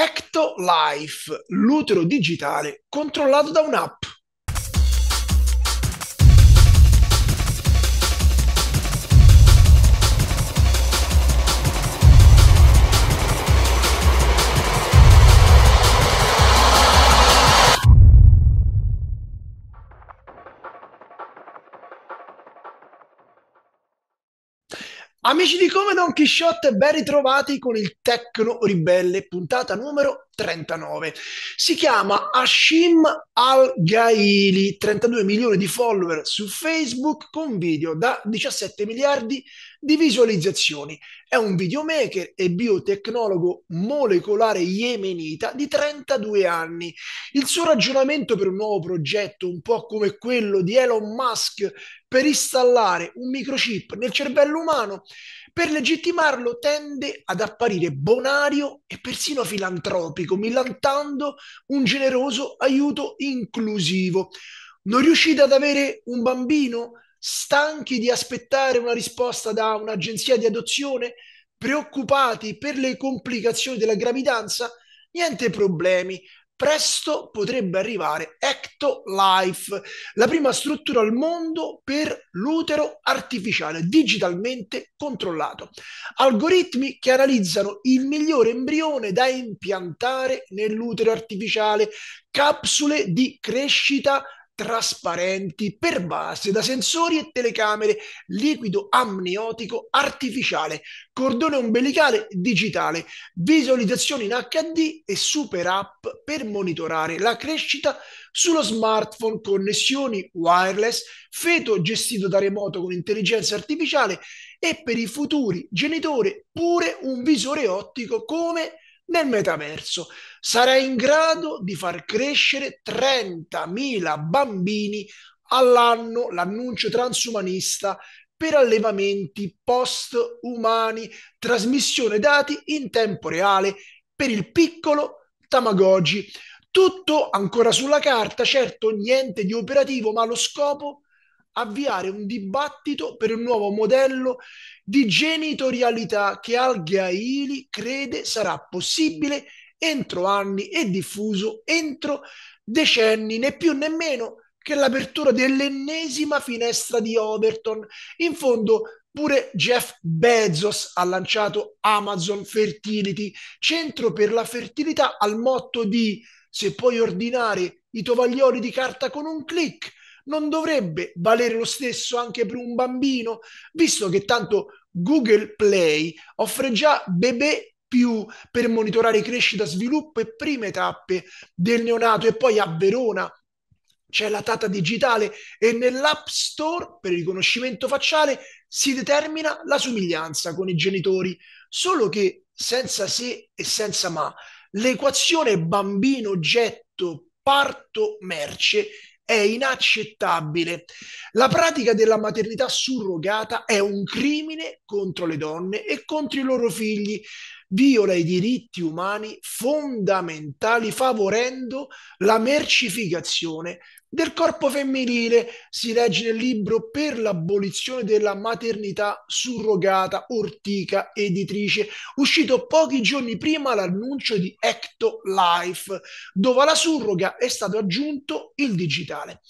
Ecto Life, l'utero digitale controllato da un'app. Amici di Come Don Quixote, ben ritrovati con il Tecno Ribelle, puntata numero 39. Si chiama Hashim Al-Gaili, 32 milioni di follower su Facebook con video da 17 miliardi di visualizzazioni. È un videomaker e biotecnologo molecolare yemenita di 32 anni. Il suo ragionamento per un nuovo progetto, un po' come quello di Elon Musk per installare un microchip nel cervello umano, per legittimarlo tende ad apparire bonario e persino filantropico pubblico, millantando un generoso aiuto inclusivo. Non riuscite ad avere un bambino? Stanchi di aspettare una risposta da un'agenzia di adozione? Preoccupati per le complicazioni della gravidanza? Niente problemi, presto potrebbe arrivare Ectolife, la prima struttura al mondo per l'utero artificiale digitalmente controllato. Algoritmi che analizzano il migliore embrione da impiantare nell'utero artificiale, capsule di crescita trasparenti, pervase da sensori e telecamere, liquido amniotico artificiale, cordone ombelicale digitale, visualizzazioni in HD e super app per monitorare la crescita sullo smartphone, connessioni wireless, feto gestito da remoto con intelligenza artificiale e per i futuri genitori pure un visore ottico come nel metaverso sarà in grado di far crescere 30.000 bambini all'anno l'annuncio transumanista per allevamenti post-umani, trasmissione dati in tempo reale per il piccolo Tamagotchi. Tutto ancora sulla carta, certo niente di operativo, ma lo scopo è avviare un dibattito per un nuovo modello di genitorialità che Al-Ghaili crede sarà possibile entro anni e diffuso entro decenni, né più né meno che l'apertura dell'ennesima finestra di Overton. In fondo, Pure Jeff Bezos ha lanciato Amazon Fertility, centro per la fertilità al motto di se puoi ordinare i tovaglioli di carta con un clic, non dovrebbe valere lo stesso anche per un bambino, visto che tanto Google Play offre già bebè più per monitorare crescita, sviluppo e prime tappe del neonato e poi a Verona c'è la tata digitale e nell'App Store per il riconoscimento facciale si determina la somiglianza con i genitori, solo che senza se e senza ma l'equazione bambino oggetto parto merce è inaccettabile. La pratica della maternità surrogata è un crimine contro le donne e contro i loro figli viola i diritti umani fondamentali favorendo la mercificazione del corpo femminile, si legge nel libro Per l'abolizione della maternità surrogata, Ortica editrice, uscito pochi giorni prima l'annuncio di Ecto Life, dove alla surroga è stato aggiunto il digitale.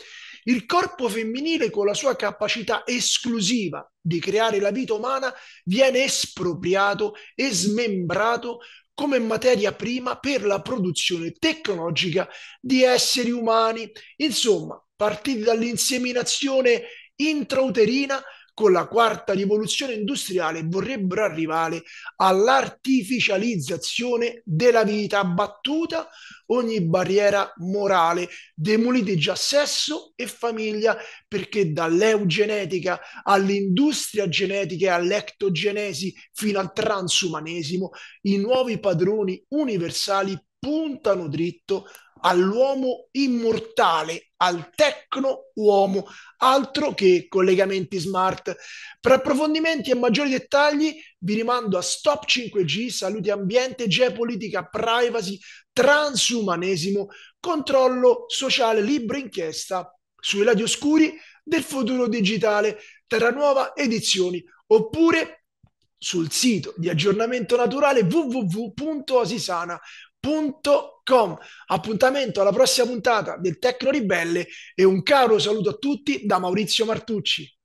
Il corpo femminile, con la sua capacità esclusiva di creare la vita umana, viene espropriato e smembrato come materia prima per la produzione tecnologica di esseri umani. Insomma, partiti dall'inseminazione intrauterina con la quarta rivoluzione industriale vorrebbero arrivare all'artificializzazione della vita, abbattuta ogni barriera morale, demolite già sesso e famiglia, perché dall'eugenetica all'industria genetica e all'ectogenesi fino al transumanesimo, i nuovi padroni universali puntano dritto all'uomo immortale, al tecno uomo, altro che collegamenti smart. Per approfondimenti e maggiori dettagli vi rimando a Stop 5G, salute ambiente, geopolitica, privacy, transumanesimo, controllo sociale, Libro inchiesta sui lati oscuri del futuro digitale, Terra Nuova Edizioni, oppure sul sito di aggiornamento naturale www.asisana.com com. Appuntamento alla prossima puntata del Tecno Ribelle e un caro saluto a tutti da Maurizio Martucci.